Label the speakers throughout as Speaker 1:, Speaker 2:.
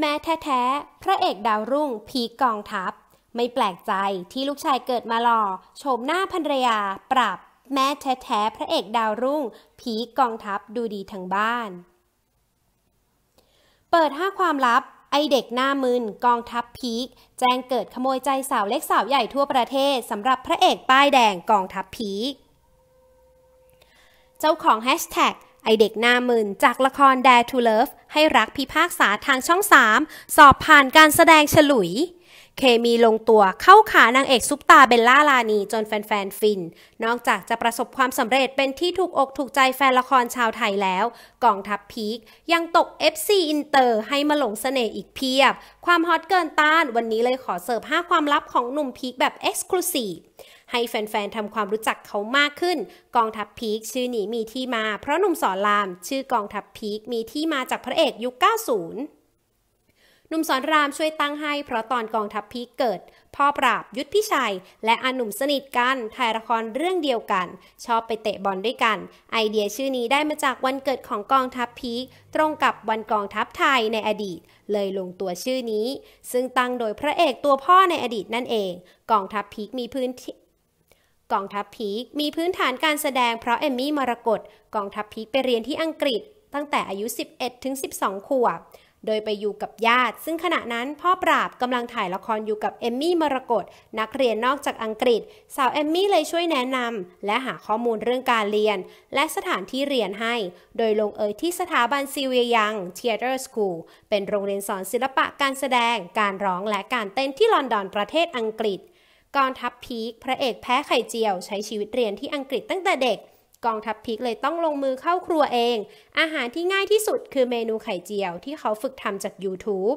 Speaker 1: แม้แท้ ๆ พระเอกดาวรุ่ง พีกองทัพไม่แปลกใจที่ลูกชายเกิดมาหล่อโฉมหน้าภรรยาปรับแม้แท้ ๆ พระเอกดาวรุ่งพีกองทัพดูดีทั้งบ้าน เปิดห้าความลับไอเด็กหน้ามึนกองทัพพีกแจ้งเกิดขโมยใจสาวเล็กสาวใหญ่ทั่วประเทศสำหรับพระเอกป้ายแดงกองทัพพีกเจ้าของแฮชแท็กไอเด็กหน้ามืนจากละคร Dare to Love ให้รักพิพากษาทางช่อง 3 สอบผ่านการแสดงฉลุย เคมีลงตัวเข้าขานางเอกซุปตาเบลล่าลานีจนแฟนๆฟิน นอกจากจะประสบความสำเร็จเป็นที่ถูกอกถูกใจแฟนละครชาวไทยแล้วกองทัพพีคยังตก FC อินเตอร์ให้มาหลงเสน่ห์อีกเพียบ ความฮอตเกินต้าน วันนี้เลยขอเสิร์ฟ 5 ความลับของหนุ่มพีคแบบเอ็กซ์คลูซีฟให้แฟนๆทำความรู้จักเขามากขึ้น กองทัพพีคชื่อนี้มีที่มา เพราะหนุ่มสอนรามชื่อกองทัพพีคมีที่มาจากพระเอกยุค90 หนุ่มสอนรามช่วยตั้งให้ เพราะตอนกองทัพพีคเกิด พ่อปราบยุทธพิชัยและอนุ่มสนิทกันถ่ายละครเรื่องเดียวกัน ชอบไปเตะบอลด้วยกัน ไอเดียชื่อนี้ได้มาจากวันเกิดของกองทัพพีคตรงกับวันกองทัพไทยในอดีต เลยลงตัวชื่อนี้ ซึ่งตั้งโดยพระเอกตัวพ่อในอดีตนั่นเอง กองทัพพีคมีพื้นกองทัพพีคมีพื้นฐานการแสดงเพราะเอมมี่มรกตกองทัพพีคไปเรียนที่อังกฤษตั้งแต่อายุ 11ถึง12ขวบโดยไปอยู่กับญาติ ซึ่งขณะนั้นพ่อปราบกำลังถ่ายละครอยู่กับเอมมี่มรกตนักเรียนนอกจากอังกฤษสาวเอมมี่เลยช่วยแนะนำและหาข้อมูลเรื่องการเรียน และสถานที่เรียนให้ โดยลงเอยที่สถาบันซีเวียยังเทเตอร์สคูลเป็นโรงเรียนสอนศิลปะการแสดงการร้องและการเต้นที่ลอนดอนประเทศอังกฤษกองทัพพีคพระเอกแพ้ไข่เจียว ใช้ชีวิตเรียนที่อังกฤษตั้งแต่เด็กกองทัพพีคเลยต้องลงมือเข้าครัวเอง อาหารที่ง่ายที่สุดคือเมนูไข่เจียวที่เขาฝึกทำจาก YouTube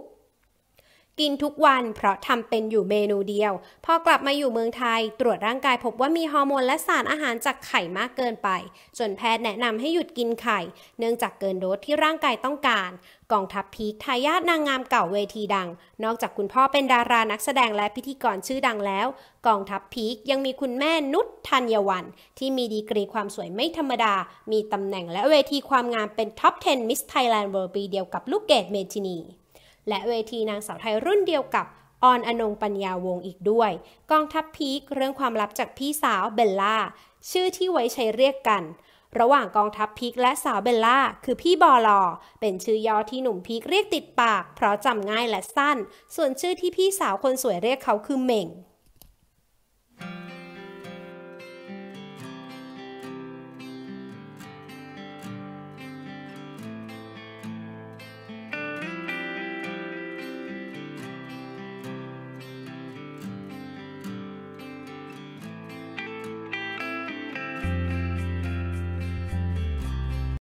Speaker 1: กินทุกวันเพราะทำเป็นอยู่เมนูเดียว พอกลับมาอยู่เมืองไทย ตรวจร่างกายพบว่ามีฮอร์โมนและสารอาหารจากไข่มากเกินไป จนแพทย์แนะนำให้หยุดกินไข่ เนื่องจากเกินโดสที่ร่างกายต้องการกองทัพพีคทายาทนางงามเก่าเวทีดัง นอกจากคุณพ่อเป็นดารานักแสดงและพิธีกรชื่อดังแล้วกองทัพพีคยังมีคุณแม่นุชธัญวันที่มีดีกรีความสวยไม่ธรรมดา มีตำแหน่งและเวทีความงามเป็นท็อป 10มิสไทยแลนด์เวิร์ลปีเดียวกับลูกเกดเมทินีและเวทีนางสาวไทยรุ่นเดียวกับออนอนงปัญญาวงอีกด้วย กองทัพพีคเรื่องความลับจากพี่สาวเบลล่าชื่อที่ไว้ใช้เรียกกัน ระหว่างกองทัพพีคและสาวเบลล่าคือพี่บอลอเป็นชื่อย่อที่หนุ่มพีคเรียกติดปากเพราะจำง่ายและสั้น ส่วนชื่อที่พี่สาวคนสวยเรียกเขาคือเหม่ง